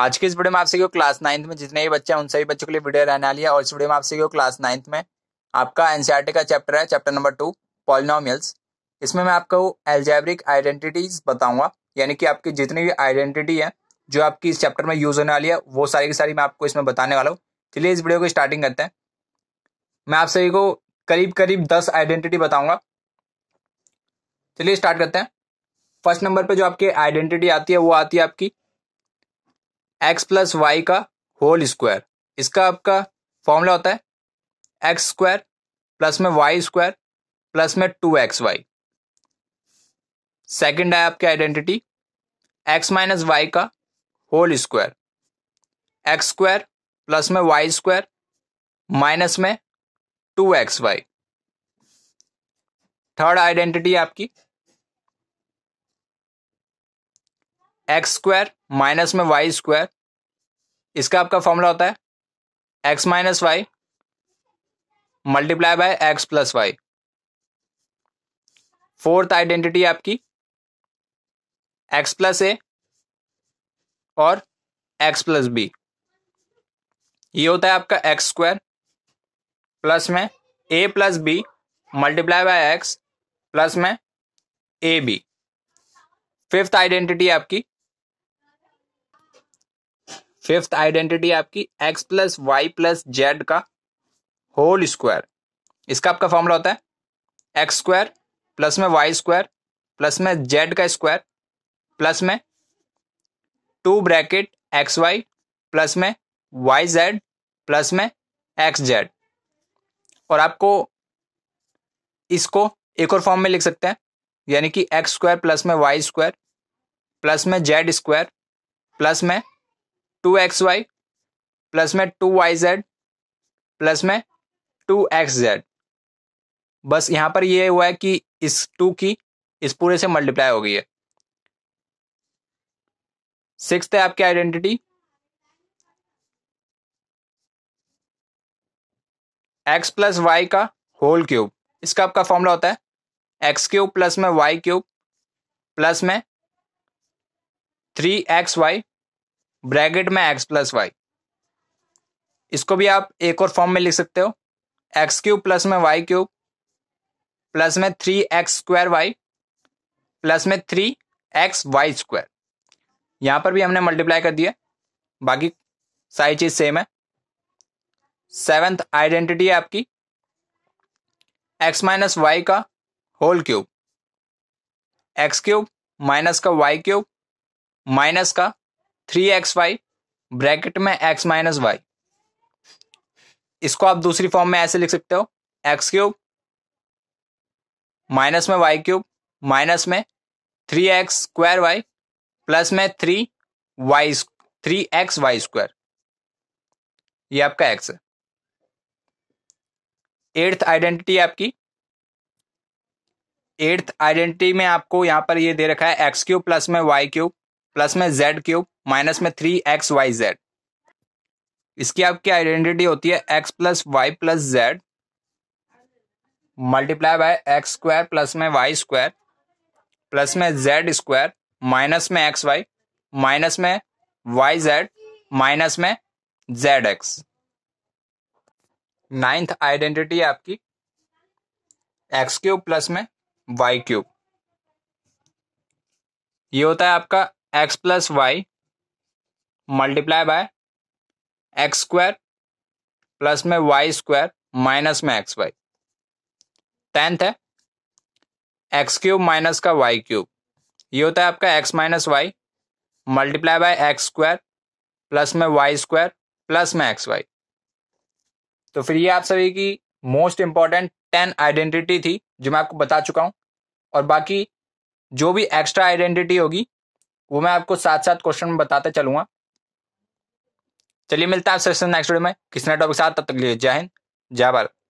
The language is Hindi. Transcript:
आज के इस वीडियो में आप क्यों क्लास नाइन्थ में जितने भी बच्चे हैं उन सभी बच्चों के लिए वीडियो रहने है और इस वीडियो में आप क्यों क्लास नाइन्थ में आपका एनसीआरटी e का चैप्टर है चैप्टर नंबर टू पॉलिनोमियल्स इसमें मैं आपको एल्जेब्रिक आइडेंटिटीज बताऊंगा यानी कि आपकी जितनी भी आइडेंटिटी है जो आपकी इस चैप्टर में यूज होने वाली है वो सारी की सारी मैं आपको इसमें बताने वाला हूँ चलिए इस वीडियो को स्टार्टिंग करते हैं मैं आप सभी को करीब करीब दस आइडेंटिटी बताऊंगा चलिए स्टार्ट करते हैं फर्स्ट नंबर पर जो आपकी आइडेंटिटी आती है वो आती है आपकी एक्स प्लस वाई का होल स्क्वायर इसका आपका फॉर्मूला होता है एक्स स्क्वायर प्लस में वाई स्क्वायर प्लस में टू एक्स वाई सेकेंड है आपकी आइडेंटिटी एक्स माइनस वाई का whole square X square plus में वाई स्क्वायर माइनस में two X Y third identity आपकी एक्स स्क्वायर माइनस में वाई स्क्वायर इसका आपका फॉर्मूला होता है X minus Y multiply by X plus Y fourth identity आपकी एक्स प्लस ए और एक्स प्लस बी ये होता है आपका एक्स स्क्वायर प्लस में A plus B multiply by X plus में ए बी फिफ्थ आइडेंटिटी आपकी फिफ्थ आइडेंटिटी आपकी X plus Y plus Z का होल स्क्वायर इसका आपका फॉर्मूला होता है एक्स स्क्वायर प्लस में वाई स्क्वायर प्लस में जेड का स्क्वायर प्लस में two bracket X Y plus में वाई जेड प्लस में एक्स जेड और आपको इसको एक और फॉर्म में लिख सकते हैं यानी कि एक्स स्क्वायर प्लस में वाई स्क्वायर प्लस में जेड स्क्वायर प्लस में टू एक्स वाई प्लस में टू वाई जेड प्लस में टू एक्स जेड बस यहां पर ये हुआ है कि इस टू की इस पूरे से मल्टीप्लाई हो गई है सिक्स है आपकी आइडेंटिटी एक्स प्लस वाई का होल क्यूब इसका आपका फॉर्मूला होता है एक्स क्यूब प्लस में वाई क्यूब प्लस में थ्री एक्स वाई ब्रैकेट में एक्स प्लस वाई इसको भी आप एक और फॉर्म में लिख सकते हो एक्स क्यूब प्लस में वाई क्यूब प्लस में three X square Y plus में थ्री एक्स वाई स्क्वायर यहां पर भी हमने मल्टीप्लाई कर दिया बाकी सारी चीज़ सेम है सेवेंथ आइडेंटिटी है आपकी एक्स माइनस वाई का whole cube X cube minus का वाई क्यूब माइनस का थ्री एक्स वाई ब्रैकेट में एक्स माइनस वाई इसको आप दूसरी फॉर्म में ऐसे लिख सकते हो एक्स क्यूब माइनस में वाई क्यूब माइनस में three X square Y plus में three Y three X Y square ये आपका एक्स है एट्थ आइडेंटिटी आपकी एट्थ आइडेंटिटी में आपको यहां पर ये दे रखा है एक्स क्यूब प्लस में वाई क्यूब प्लस में जेड क्यूब माइनस में थ्री एक्स वाई जेड इसकी आपकी आइडेंटिटी होती है X plus Y plus Z multiply by X square plus में वाई स्क्वायर प्लस में जेड स्क्वायर माइनस में एक्स वाई माइनस में वाई जेड माइनस में जेड एक्स नाइन्थ आइडेंटिटी है आपकी एक्स क्यूब प्लस में वाई क्यूब ये होता है आपका X plus Y multiply by X square plus में वाई स्क्वायर माइनस में एक्स वाई टेंथ है एक्स क्यूब माइनस का वाई क्यूब ये होता है आपका X minus Y multiply by X square plus में वाई स्क्वायर प्लस में एक्स वाई तो फिर ये आप सभी की मोस्ट इंपॉर्टेंट टेन आइडेंटिटी थी जो मैं आपको बता चुका हूं और बाकी जो भी एक्स्ट्रा आइडेंटिटी होगी वो मैं आपको साथ साथ क्वेश्चन में बताते चलूंगा चलिए मिलता है आपसे नेक्स्ट वीडियो में किसने टॉपिक साथ तब तक लिए जय हिंद जय भारत